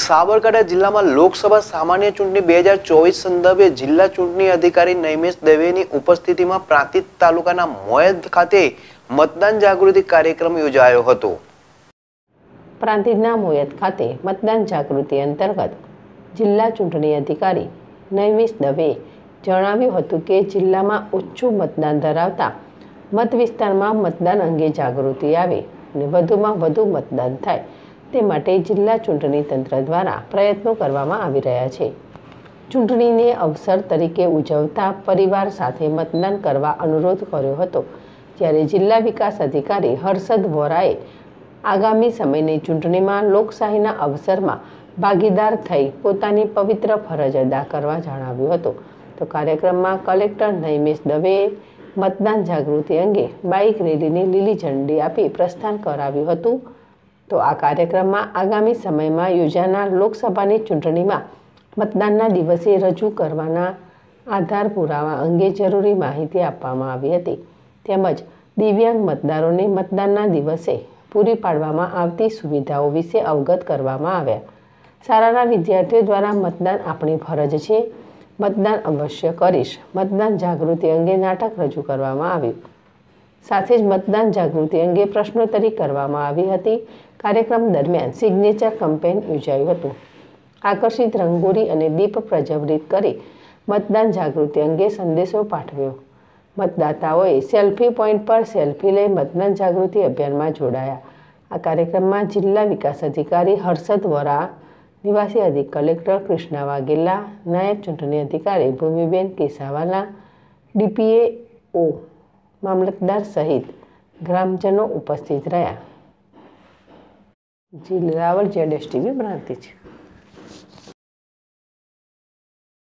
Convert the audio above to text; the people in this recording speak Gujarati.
સાબરકાંઠા જિલ્લામાં લોકસભા સામાન્ય ચૂંટણી બે હજાર ચોવીસ સંદર્ભે જિલ્લા ચૂંટણી અધિકારી નૈમેશ દવેની ઉપસ્થિતિમાં પ્રાંતિત તાલુકાના મોયદ ખાતે મતદાન જાગૃતિ કાર્યક્રમ યોજાયો હતો પ્રાંતિજના મોયદ ખાતે મતદાન જાગૃતિ અંતર્ગત જિલ્લા ચૂંટણી અધિકારી નૈમિષ દવે જણાવ્યું હતું કે જિલ્લામાં ઓછું મતદાન ધરાવતા મત વિસ્તારમાં મતદાન અંગે જાગૃતિ આવે અને વધુમાં વધુ મતદાન થાય તે માટે જિલ્લા ચૂંટણી તંત્ર દ્વારા પ્રયત્નો કરવામાં આવી રહ્યા છે ચૂંટણીને અવસર તરીકે ઉજવતા પરિવાર સાથે મતદાન કરવા અનુરોધ કર્યો હતો જ્યારે જિલ્લા વિકાસ અધિકારી હર્ષદ વોરાએ આગામી સમયની ચૂંટણીમાં લોકશાહીના અવસરમાં ભાગીદાર થઈ પોતાની પવિત્ર ફરજ અદા કરવા જણાવ્યું હતું તો કાર્યક્રમમાં કલેક્ટર નૈમેશ દવેએ મતદાન જાગૃતિ અંગે બાઇક રેલીને લીલી ઝંડી આપી પ્રસ્થાન કરાવ્યું હતું તો આ કાર્યક્રમમાં આગામી સમયમાં યોજાનાર લોકસભાની ચૂંટણીમાં મતદાનના દિવસે રજૂ કરવાના આધાર પુરાવા અંગે જરૂરી માહિતી આપવામાં આવી હતી તેમજ દિવ્યાંગ મતદારોને મતદાનના દિવસે પૂરી પાડવામાં આવતી સુવિધાઓ વિશે અવગત કરવામાં આવ્યા શાળાના વિદ્યાર્થીઓ દ્વારા મતદાન આપણી ફરજ છે મતદાન અવશ્ય કરીશ મતદાન જાગૃતિ અંગે નાટક રજૂ કરવામાં આવ્યું સાથે જ મતદાન જાગૃતિ અંગે પ્રશ્નોત્તરી કરવામાં આવી હતી કાર્યક્રમ દરમિયાન સિગ્નેચર કમ્પેન યોજાયું હતું આકર્ષિત રંગોળી અને દીપ પ્રજ્વલિત કરી મતદાન જાગૃતિ અંગે સંદેશો પાઠવ્યો મતદાતાઓએ સેલ્ફી પોઈન્ટ પર સેલ્ફી લઈ મતદાન જાગૃતિ અભિયાનમાં જોડાયા આ કાર્યક્રમમાં જિલ્લા વિકાસ અધિકારી હર્ષદ વરા નિવાસી અધિક કલેક્ટર કૃષ્ણા વાઘેલા નાયબ ચૂંટણી અધિકારી ભૂમિબેન કેસાવાલા ડીપીએ ઓ મામલતદાર સહિત ગ્રામજનો ઉપસ્થિત રહ્યા G Rawal Z S T भी बनाती थी